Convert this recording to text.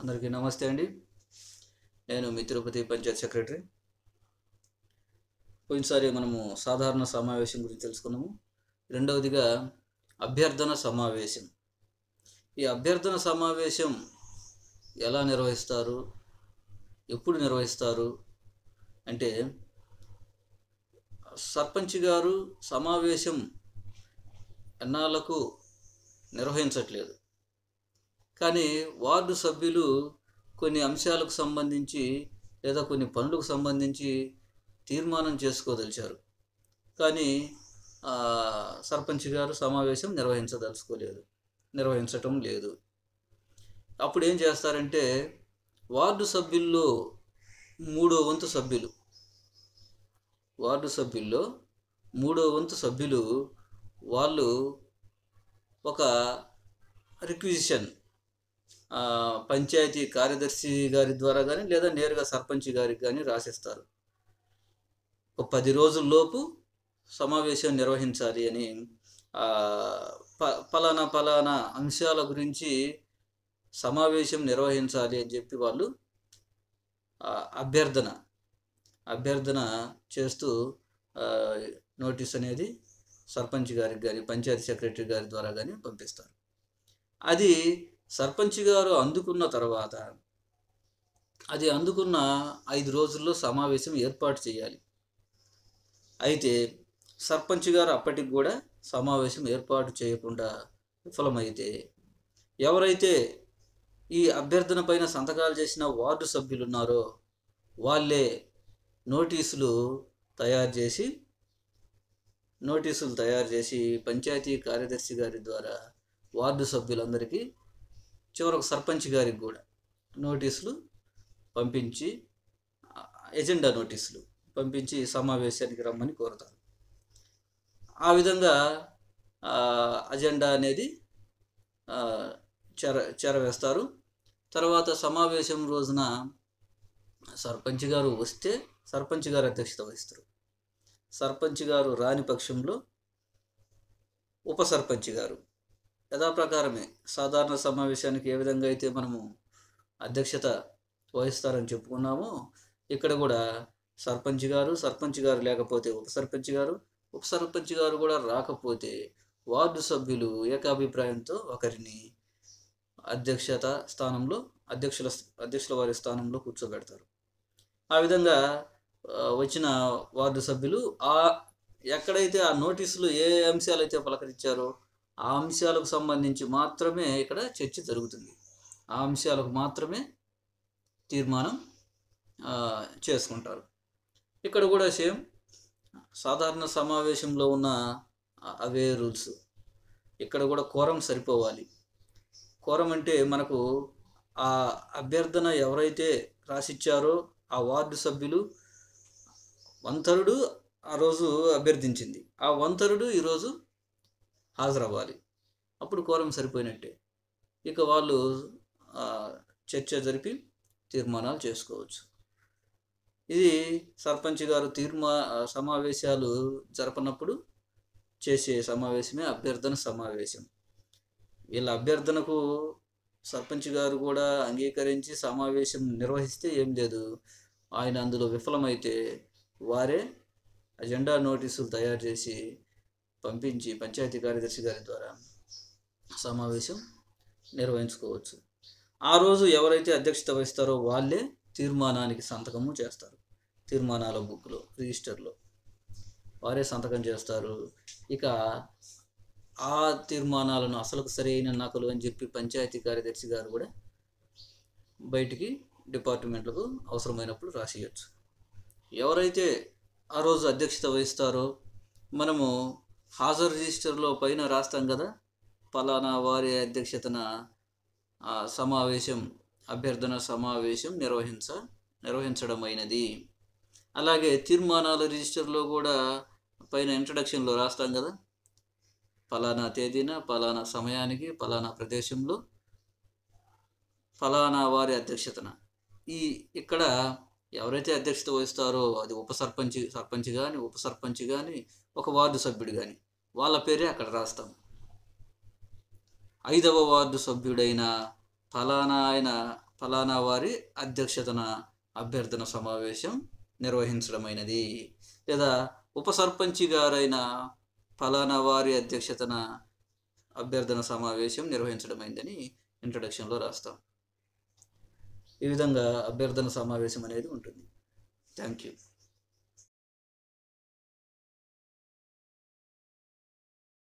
అందరికీ నమస్తే అండి నేను మీ తిరుపతి పంచాయత్ సెక్రటరీ పోయినసారి మనము సాధారణ సమావేశం గురించి తెలుసుకున్నాము రెండవదిగా అభ్యర్థన సమావేశం ఈ అభ్యర్థన సమావేశం ఎలా నిర్వహిస్తారు ఎప్పుడు నిర్వహిస్తారు అంటే సర్పంచ్ గారు సమావేశం ఎన్నాళ్లకు నిర్వహించట్లేదు కానీ వార్డు సభ్యులు కొన్ని అంశాలకు సంబంధించి లేదా కొన్ని పనులకు సంబంధించి తీర్మానం చేసుకోదలిచారు కానీ సర్పంచ్ గారు సమావేశం నిర్వహించదలుచుకోలేదు నిర్వహించటం లేదు అప్పుడు ఏం చేస్తారంటే వార్డు సభ్యుల్లో మూడో వంతు సభ్యులు వార్డు సభ్యుల్లో మూడో వంతు సభ్యులు వాళ్ళు ఒక రిక్విజిషన్ పంచాయతీ కార్యదర్శి గారి ద్వారా కానీ లేదా నేరుగా సర్పంచ్ గారికి కానీ రాసిస్తారు ఒక పది రోజుల్లోపు సమావేశం నిర్వహించాలి అని ప పలానా పలానా అంశాల గురించి సమావేశం నిర్వహించాలి అని చెప్పి వాళ్ళు అభ్యర్థన అభ్యర్థన చేస్తూ నోటీస్ అనేది సర్పంచ్ గారికి కానీ పంచాయతీ సెక్రటరీ గారి ద్వారా కానీ పంపిస్తారు అది సర్పంచ్ గారు అందుకున్న తర్వాత అది అందుకున్న ఐదు రోజుల్లో సమావేశం ఏర్పాటు చేయాలి అయితే సర్పంచ్ గారు అప్పటికి కూడా సమావేశం ఏర్పాటు చేయకుండా విఫలమైతే ఎవరైతే ఈ అభ్యర్థన పైన సంతకాలు చేసిన వార్డు సభ్యులు ఉన్నారో వాళ్ళే నోటీసులు తయారు చేసి నోటీసులు తయారు చేసి పంచాయతీ కార్యదర్శి గారి ద్వారా వార్డు సభ్యులందరికీ చివరకు సర్పంచ్ గారికి కూడా నోటీసులు పంపించి ఎజెండా నోటీసులు పంపించి సమావేశానికి రమ్మని కోరుతారు ఆ విధంగా అజెండా అనేది చెర చెరవేస్తారు తర్వాత సమావేశం రోజున సర్పంచ్ గారు వస్తే సర్పంచ్ గారు అధ్యక్షత వహిస్తారు సర్పంచ్ గారు రాని పక్షంలో ఉప సర్పంచ్ గారు యథాప్రకారమే సాధారణ సమావేశానికి ఏ విధంగా అయితే మనము అధ్యక్షత వహిస్తారని చెప్పుకున్నామో ఇక్కడ కూడా సర్పంచ్ గారు సర్పంచ్ గారు లేకపోతే ఉప సర్పంచ్ గారు ఉప సర్పంచ్ గారు కూడా రాకపోతే వార్డు సభ్యులు ఏకాభిప్రాయంతో ఒకరిని అధ్యక్షత స్థానంలో అధ్యక్షుల అధ్యక్షుల వారి స్థానంలో కూర్చోబెడతారు ఆ విధంగా వచ్చిన వార్డు సభ్యులు ఆ ఎక్కడైతే ఆ నోటీసులు ఏ అంశాలు అయితే పలకరించారో ఆ అంశాలకు సంబంధించి మాత్రమే ఇక్కడ చర్చ జరుగుతుంది ఆ అంశాలకు మాత్రమే తీర్మానం చేసుకుంటారు ఇక్కడ కూడా సేమ్ సాధారణ సమావేశంలో ఉన్న అవే రూల్స్ ఇక్కడ కూడా కోరం సరిపోవాలి కోరం అంటే మనకు ఆ అభ్యర్థన ఎవరైతే రాసిచ్చారో ఆ వార్డు సభ్యులు వంతరుడు ఆ రోజు అభ్యర్థించింది ఆ వంతరుడు ఈరోజు హాజరవ్వాలి అప్పుడు కోరం సరిపోయినట్టే ఇక వాళ్ళు చర్చ జరిపి తీర్మానాలు చేసుకోవచ్చు ఇది సర్పంచ్ గారు తీర్మా సమావేశాలు జరపనప్పుడు చేసే సమావేశమే అభ్యర్థన సమావేశం వీళ్ళ అభ్యర్థనకు సర్పంచ్ గారు కూడా అంగీకరించి సమావేశం నిర్వహిస్తే ఏం లేదు ఆయన అందులో విఫలమైతే వారే అజెండా నోటీసులు తయారు చేసి పంపించి పంచాయతీ కార్యదర్శి గారి ద్వారా సమావేశం నిర్వహించుకోవచ్చు ఆ రోజు ఎవరైతే అధ్యక్షత వహిస్తారో వాళ్ళే తీర్మానానికి సంతకము చేస్తారు తీర్మానాల బుక్లో రిజిస్టర్లో వారే సంతకం చేస్తారు ఇక ఆ తీర్మానాలను అసలు సరైన నకలు అని చెప్పి పంచాయతీ కార్యదర్శి గారు కూడా బయటికి డిపార్ట్మెంట్లకు అవసరమైనప్పుడు రాసియచ్చు ఎవరైతే ఆ రోజు అధ్యక్షత వహిస్తారో మనము హాజరు రిజిస్టర్లో పైన రాస్తాం కదా ఫలానా వారి అధ్యక్షతన సమావేశం అభ్యర్థన సమావేశం నిర్వహించ నిర్వహించడమైనది అలాగే తీర్మానాల రిజిస్టర్లో కూడా పైన ఇంట్రడక్షన్లో రాస్తాం కదా ఫలానా తేదీన ఫలానా సమయానికి ఫలానా ప్రదేశంలో ఫలానా వారి అధ్యక్షతన ఈ ఇక్కడ ఎవరైతే అధ్యక్షత వహిస్తారో అది ఉప సర్పంచి సర్పంచ్ కానీ ఉప సర్పంచ్ కానీ ఒక వార్డు సభ్యుడు కానీ వాళ్ళ పేరే అక్కడ రాస్తాం ఐదవ వార్డు సభ్యుడైన ఫలానా ఆయన ఫలానా వారి అధ్యక్షతన అభ్యర్థన సమావేశం నిర్వహించడమైనది లేదా ఉప సర్పంచి గారైన ఫలానా వారి అధ్యక్షతన అభ్యర్థన సమావేశం నిర్వహించడమైందని ఇంట్రడక్షన్లో రాస్తాం ఈ విధంగా అభ్యర్థన సమావేశం అనేది ఉంటుంది థ్యాంక్ యూ